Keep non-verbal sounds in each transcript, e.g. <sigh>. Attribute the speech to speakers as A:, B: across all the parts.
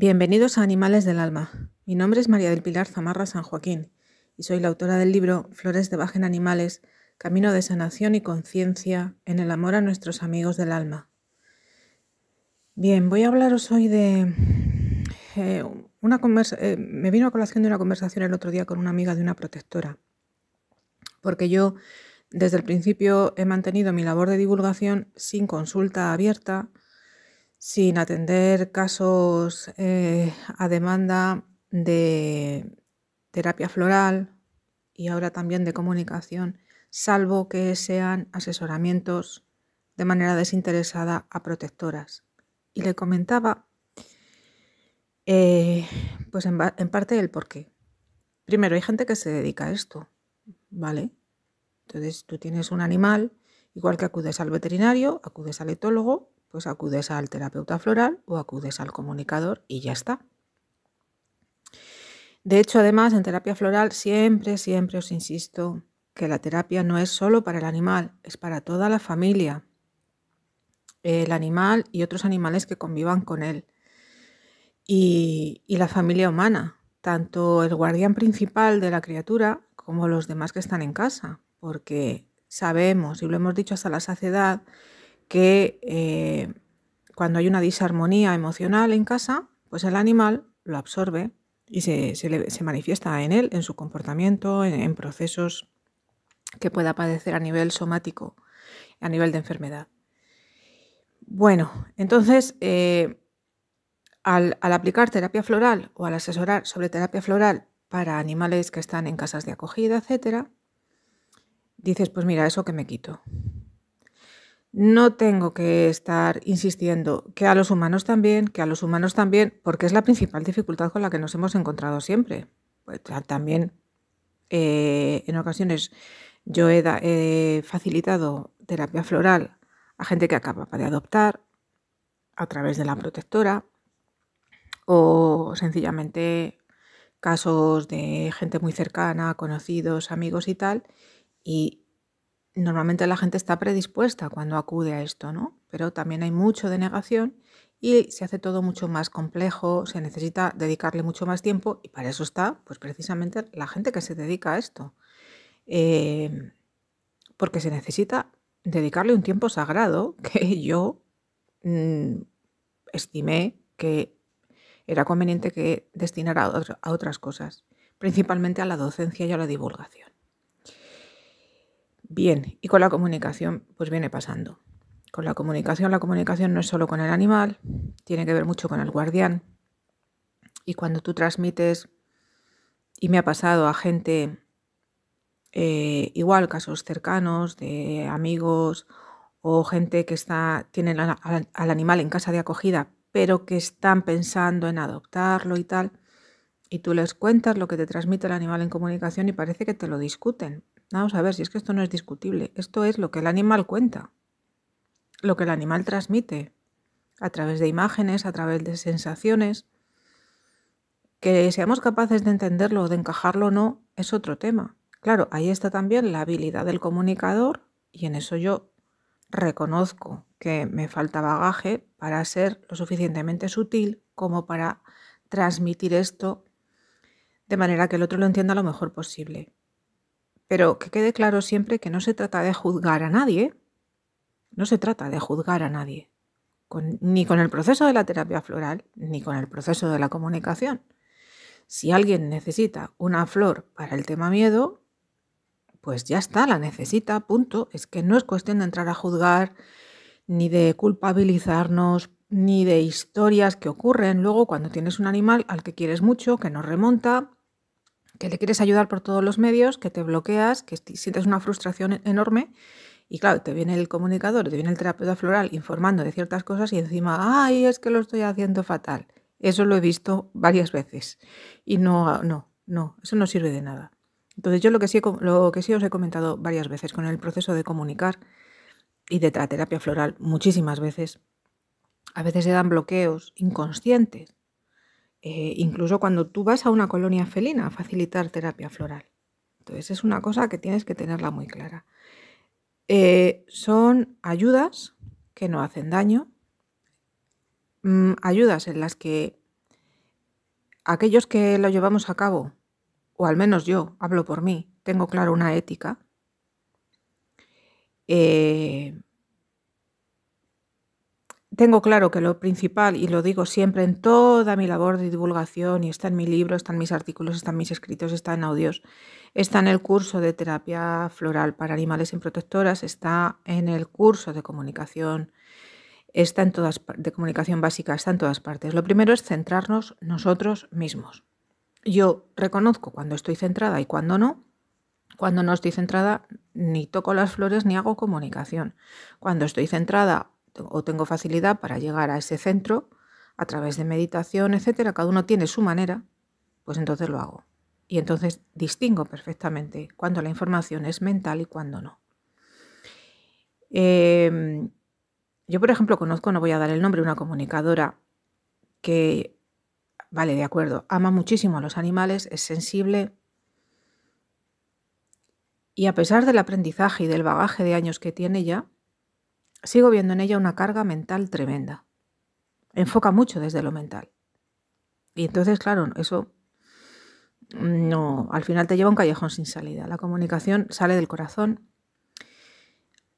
A: Bienvenidos a Animales del Alma. Mi nombre es María del Pilar Zamarra San Joaquín y soy la autora del libro Flores de Baja en Animales, Camino de Sanación y Conciencia en el Amor a nuestros amigos del alma. Bien, voy a hablaros hoy de eh, una eh, me vino a colación de una conversación el otro día con una amiga de una protectora, porque yo desde el principio he mantenido mi labor de divulgación sin consulta abierta, sin atender casos eh, a demanda de terapia floral y ahora también de comunicación, salvo que sean asesoramientos de manera desinteresada a protectoras. Y le comentaba, eh, pues en, parte el porqué. Primero, hay gente que se dedica a esto, ¿vale? Entonces tú tienes un animal, igual que acudes al veterinario, acudes al etólogo, pues acudes al terapeuta floral o acudes al comunicador y ya está. De hecho, además, en terapia floral siempre, siempre os insisto que la terapia no es solo para el animal, es para toda la familia, el animal y otros animales que convivan con él, y, y la familia humana, tanto el guardián principal de la criatura como los demás que están en casa, porque sabemos, y lo hemos dicho hasta la saciedad, que eh, cuando hay una disarmonía emocional en casa, pues el animal lo absorbe y se, manifiesta en él, en su comportamiento, en, procesos que pueda padecer a nivel somático, a nivel de enfermedad. Bueno, entonces, eh, al, al, aplicar terapia floral o al asesorar sobre terapia floral para animales que están en casas de acogida, etcétera, dices, pues mira, eso que me quito. No tengo que estar insistiendo que a los humanos también, que a los humanos también, porque es la principal dificultad con la que nos hemos encontrado siempre. Pues, también eh, en ocasiones yo he, facilitado terapia floral a gente que acaba de adoptar a través de la protectora o sencillamente casos de gente muy cercana, conocidos, amigos y tal, y normalmente la gente está predispuesta cuando acude a esto, ¿no? Pero también hay mucho de negación y se hace todo mucho más complejo, se necesita dedicarle mucho más tiempo y para eso está, pues precisamente la gente que se dedica a esto. Em, porque se necesita dedicarle un tiempo sagrado <laughs> que yo mm, estimé que era conveniente que destinara a otras cosas, principalmente a la docencia y a la divulgación. Bien, y con la comunicación, pues viene pasando. Con la comunicación, la comunicación no es solo con el animal, tiene que ver mucho con el guardián. Y cuando tú transmites, y me ha pasado a gente, eh, igual casos cercanos, de amigos o gente que está, tiene al animal en casa de acogida, pero que están pensando en adoptarlo y tal, y tú les cuentas lo que te transmite el animal en comunicación y parece que te lo discuten, Vamos a ver, si es que esto no es discutible, esto es lo que el animal cuenta, lo que el animal transmite, a través de imágenes, a través de sensaciones. Que seamos capaces de entenderlo o de encajarlo o no es otro tema. Claro, ahí está también la habilidad del comunicador y en eso yo reconozco que me falta bagaje para ser lo suficientemente sutil como para transmitir esto de manera que el otro lo entienda lo mejor posible. Pero que quede claro siempre que no se trata de juzgar a nadie, no se trata de juzgar a nadie, ni con el proceso de la terapia floral, ni con el proceso de la comunicación. Si alguien necesita una flor para el tema miedo, pues ya está, la necesita, punto. Es que no es cuestión de entrar a juzgar, ni de culpabilizarnos, ni de historias que ocurren luego cuando tienes un animal al que quieres mucho, que nos remonta, que le quieres ayudar por todos los medios, que te bloqueas, que sientes una frustración e-, enorme y claro, te viene el comunicador, te viene el terapeuta floral informando de ciertas cosas y encima, ay, es que lo estoy haciendo fatal. Eso lo he visto varias veces y no, no, no, eso no sirve de nada. Entonces yo lo que sí, lo que sí os he comentado varias veces con el proceso de comunicar y de terapia floral, muchísimas veces, a veces se dan bloqueos inconscientes eh, incluso cuando tú vas a una colonia felina a facilitar terapia floral. Entonces es una cosa que tienes que tenerla muy clara. Eh, son ayudas que no hacen daño, mm, ayudas en las que aquellos que lo llevamos a cabo, o al menos yo, hablo por mí, tengo claro una ética. Eh, tengo claro que lo principal, y lo digo siempre en toda mi labor de divulgación, y está en mi libro, está en mis artículos, está en mis escritos, está en audios, está en el curso de terapia floral para animales en protectoras, está en el curso de comunicación, está en todas de comunicación básica, está en todas partes. Lo primero es centrarnos nosotros mismos. Yo reconozco cuando estoy centrada y cuando no. Cuando no estoy centrada, ni toco las flores ni hago comunicación. Cuando estoy centrada o tengo facilidad para llegar a ese centro a través de meditación, etcétera, cada uno tiene su manera, pues entonces lo hago. Y entonces distingo perfectamente cuando la información es mental y cuando no. Em, yo, por ejemplo, conozco, no voy a dar el nombre, una comunicadora que, vale, de acuerdo, ama muchísimo a los animales, es sensible, y a pesar del aprendizaje y del bagaje de años que tiene ya, Sigo viendo en ella una carga mental tremenda. Enfoca mucho desde lo mental. Y entonces, claro, eso mm, no, al final te lleva a un callejón sin salida. La comunicación sale del corazón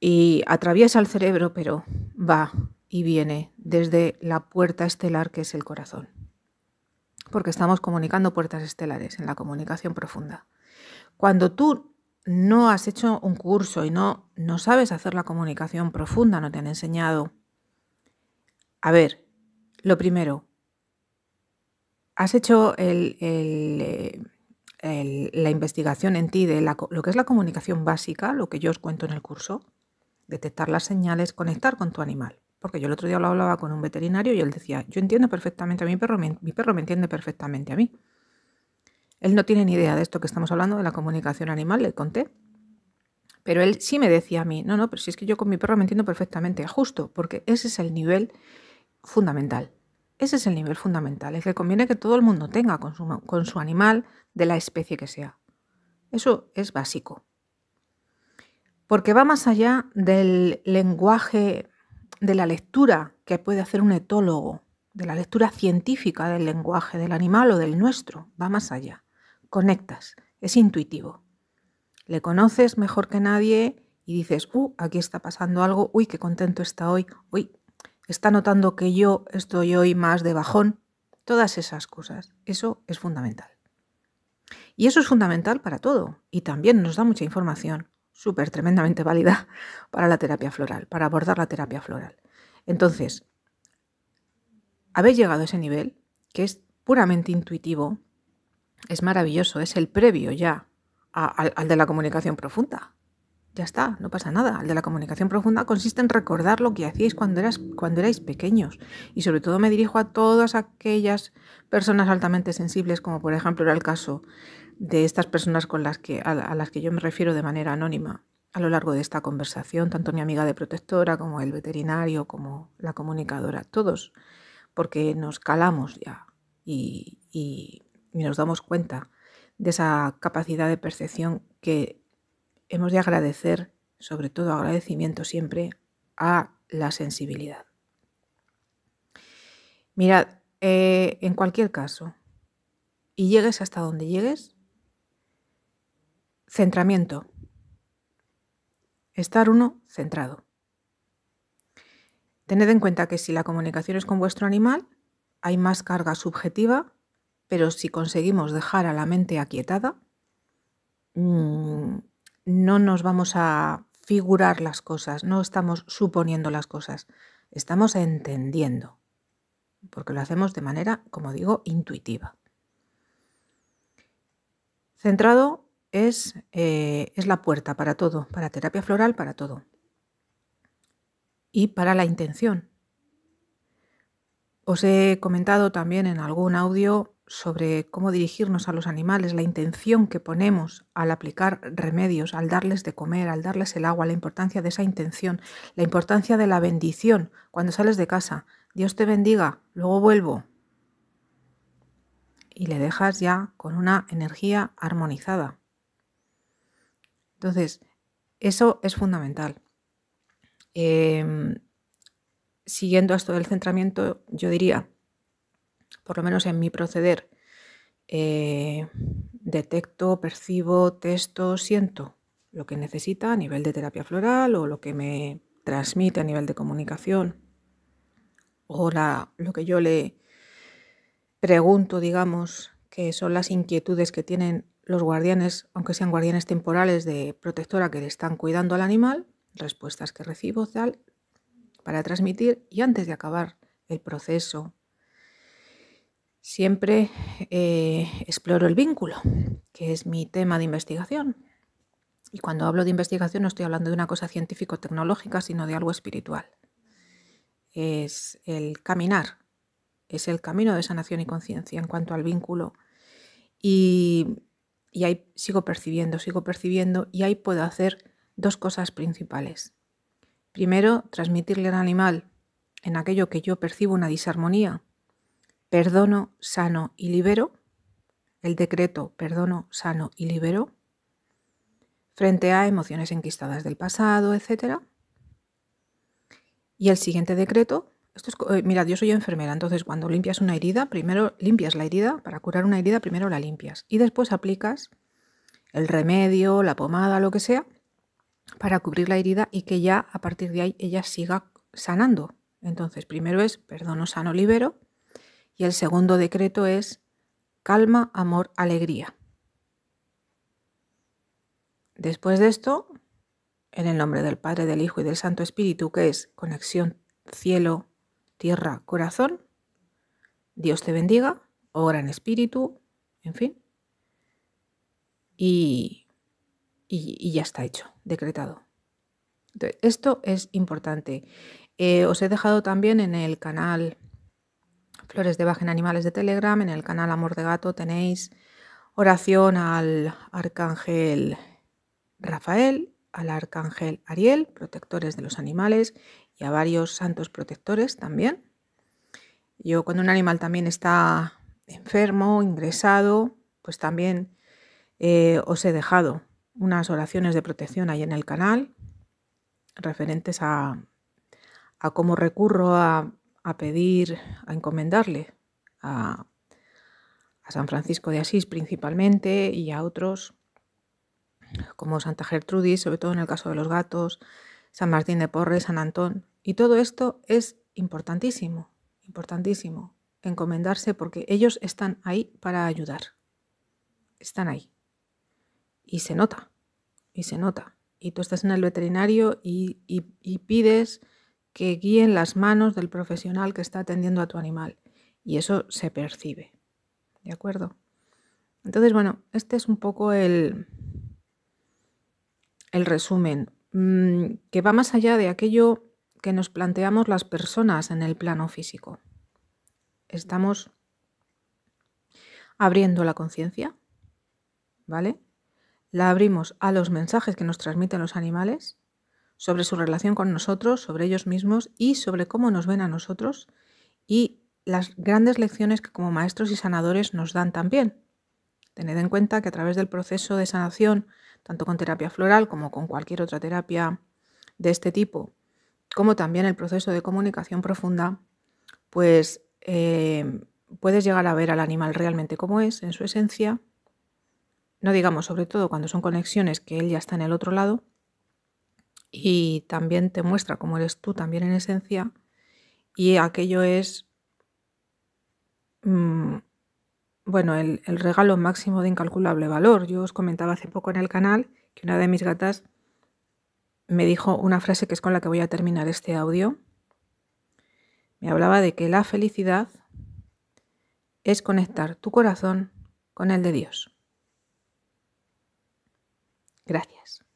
A: y atraviesa el cerebro, pero va y viene desde la puerta estelar que es el corazón. Porque estamos comunicando puertas estelares en la comunicación profunda. Cuando tú no has hecho un curso y no, no sabes hacer la comunicación profunda, no te han enseñado. A ver, lo primero, has hecho eh, la investigación en ti de lo que es la comunicación básica, lo que yo os cuento en el curso, detectar las señales, conectar con tu animal. Porque yo el otro día lo hablaba con un veterinario y él decía, yo entiendo perfectamente a mi perro, mi perro me entiende perfectamente a mí. Él no tiene ni idea de esto que estamos hablando, de la comunicación animal, le conté. Pero él sí me decía a mí, no, no, pero si es que yo con mi perro me entiendo perfectamente, justo, porque ese es el nivel fundamental. Ese es el nivel fundamental, el que conviene que todo el mundo tenga con su, con su animal, de la especie que sea. Eso es básico. Porque va más allá del lenguaje, de la lectura que puede hacer un etólogo, de la lectura científica del lenguaje del animal o del nuestro, va más allá conectas, es intuitivo. Le conoces mejor que nadie y dices, uy, uh, aquí está pasando algo, uy, qué contento está hoy, uy, está notando que yo estoy hoy más de bajón. Todas esas cosas, eso es fundamental. Y eso es fundamental para todo y también nos da mucha información, súper tremendamente válida <laughs> para la terapia floral, para abordar la terapia floral. Entonces, habéis llegado a ese nivel que es puramente intuitivo, es maravilloso, es el previo ya al, de la comunicación profunda. Ya está, no pasa nada. al de la comunicación profunda consiste en recordar lo que hacíais cuando, eras, cuando erais pequeños. Y sobre todo me dirijo a todas aquellas personas altamente sensibles, como por ejemplo era el caso de estas personas con las que, a, las que yo me refiero de manera anónima a lo largo de esta conversación, tanto mi amiga de protectora como el veterinario, como la comunicadora, todos, porque nos calamos ya y y nos damos cuenta de esa capacidad de percepción que hemos de agradecer, sobre todo agradecimiento siempre, a la sensibilidad. Mirad, eh, en cualquier caso, y llegues hasta donde llegues, centramiento. Estar uno centrado. Tened en cuenta que si la comunicación es con vuestro animal, hay más carga subjetiva pero si conseguimos dejar a la mente aquietada, mm, no nos vamos a figurar las cosas, no estamos suponiendo las cosas, estamos entendiendo, porque lo hacemos de manera, como digo, intuitiva. Centrado es, eh, es la puerta para todo, para terapia floral, para todo. Y para la intención. Os he comentado también en algún audio sobre cómo dirigirnos a los animales, la intención que ponemos al aplicar remedios, al darles de comer, al darles el agua, la importancia de esa intención, la importancia de la bendición cuando sales de casa. Dios te bendiga, luego vuelvo. Y le dejas ya con una energía armonizada. Entonces, eso es fundamental. Em, siguiendo esto del centramiento, yo diría por lo menos en mi proceder, eh, detecto, percibo, testo, siento lo que necesita a nivel de terapia floral o lo que me transmite a nivel de comunicación o lo que yo le pregunto, digamos, que son las inquietudes que tienen los guardianes, aunque sean guardianes temporales de protectora que le están cuidando al animal, respuestas que recibo, tal, para transmitir y antes de acabar el proceso siempre eh, exploro el vínculo, que es mi tema de investigación. Y cuando hablo de investigación no estoy hablando de una cosa científico-tecnológica, sino de algo espiritual. Es el caminar, es el camino de sanación y conciencia en cuanto al vínculo. Y, y ahí sigo percibiendo, sigo percibiendo y ahí puedo hacer dos cosas principales. Primero, transmitirle al animal en aquello que yo percibo una disarmonía, perdono, sano y libero, el decreto perdono, sano y libero, frente a emociones enquistadas del pasado, etc. Y el siguiente decreto, esto es, eh, mira, yo soy enfermera, entonces cuando limpias una herida, primero limpias la herida, para curar una herida primero la limpias y después aplicas el remedio, la pomada, lo que sea, para cubrir la herida y que ya a partir de ahí ella siga sanando. Entonces, primero es perdono, sano, libero, y el segundo decreto es calma, amor, alegría. Después de esto, en el nombre del Padre, del Hijo y del Santo Espíritu, que es conexión cielo, tierra, corazón, Dios te bendiga, obra oh en espíritu, en fin. Y, ya está hecho, decretado. esto es importante. Eh, os he dejado también en el canal Flores de Baja en Animales de Telegram, en el canal Amor de Gato tenéis oración al arcángel Rafael, al arcángel Ariel, protectores de los animales, y a varios santos protectores también. Yo cuando un animal también está enfermo, ingresado, pues también eh, os he dejado unas oraciones de protección ahí en el canal referentes a, a cómo recurro a a pedir, a encomendarle a, a San Francisco de Asís principalmente y a otros como Santa Gertrudis, sobre todo en el caso de los gatos, San Martín de Porres, San Antón. Y todo esto es importantísimo, importantísimo, encomendarse porque ellos están ahí para ayudar. Están ahí. Y se nota, y se nota. Y tú estás en el veterinario y, y, y pides que guíen las manos del profesional que está atendiendo a tu animal. Y eso se percibe. ¿De acuerdo? Entonces, bueno, este es un poco el, el resumen, mm, que va más allá de aquello que nos planteamos las personas en el plano físico. Estamos abriendo la conciencia, ¿vale? La abrimos a los mensajes que nos transmiten los animales sobre su relación con nosotros, sobre ellos mismos y sobre cómo nos ven a nosotros y las grandes lecciones que como maestros y sanadores nos dan también. Tened en cuenta que a través del proceso de sanación, tanto con terapia floral como con cualquier otra terapia de este tipo, como también el proceso de comunicación profunda, pues eh, puedes llegar a ver al animal realmente como es, en su esencia, no digamos sobre todo cuando son conexiones que él ya está en el otro lado, y también te muestra cómo eres tú también en esencia y aquello es, mm, bueno, el, el regalo máximo de incalculable valor. Yo os comentaba hace poco en el canal que una de mis gatas me dijo una frase que es con la que voy a terminar este audio. Me hablaba de que la felicidad es conectar tu corazón con el de Dios. Gracias.